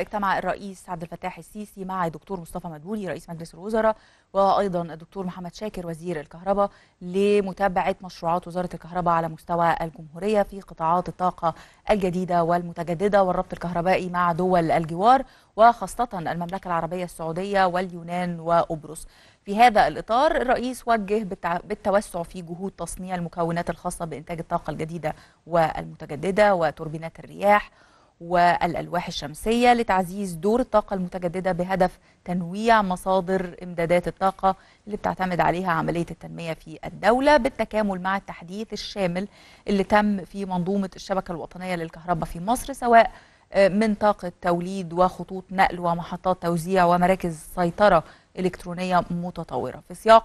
اجتمع الرئيس عبد الفتاح السيسي مع الدكتور مصطفى مدبولي رئيس مجلس الوزراء وايضا الدكتور محمد شاكر وزير الكهرباء لمتابعه مشروعات وزاره الكهرباء على مستوى الجمهوريه في قطاعات الطاقه الجديده والمتجدده والربط الكهربائي مع دول الجوار وخاصه المملكه العربيه السعوديه واليونان وقبرص. في هذا الاطار الرئيس وجه بالتوسع في جهود تصنيع المكونات الخاصه بانتاج الطاقه الجديده والمتجدده وتوربينات الرياح والألواح الشمسية لتعزيز دور الطاقة المتجددة بهدف تنويع مصادر إمدادات الطاقة اللي بتعتمد عليها عملية التنمية في الدولة بالتكامل مع التحديث الشامل اللي تم في منظومة الشبكة الوطنية للكهرباء في مصر سواء آه، من طاقة توليد وخطوط نقل ومحطات توزيع ومراكز سيطرة إلكترونية متطورة في سياق